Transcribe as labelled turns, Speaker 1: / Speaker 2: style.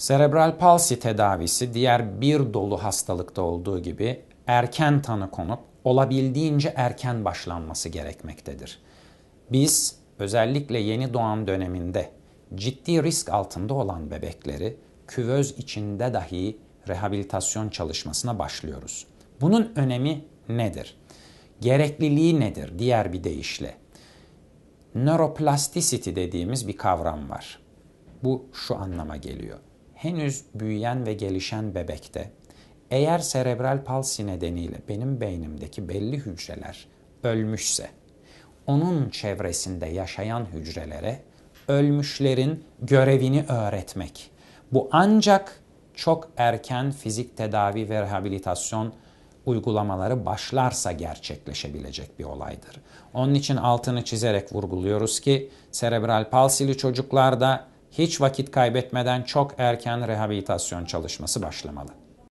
Speaker 1: Serebral palsi tedavisi diğer bir dolu hastalıkta olduğu gibi erken tanı konup olabildiğince erken başlanması gerekmektedir. Biz özellikle yeni doğan döneminde ciddi risk altında olan bebekleri küvöz içinde dahi rehabilitasyon çalışmasına başlıyoruz. Bunun önemi nedir? Gerekliliği nedir diğer bir deyişle? Neuroplasticity dediğimiz bir kavram var. Bu şu anlama geliyor henüz büyüyen ve gelişen bebekte eğer serebral palsi nedeniyle benim beynimdeki belli hücreler ölmüşse onun çevresinde yaşayan hücrelere ölmüşlerin görevini öğretmek. Bu ancak çok erken fizik tedavi ve rehabilitasyon uygulamaları başlarsa gerçekleşebilecek bir olaydır. Onun için altını çizerek vurguluyoruz ki serebral palsili çocuklarda hiç vakit kaybetmeden çok erken rehabilitasyon çalışması başlamalı.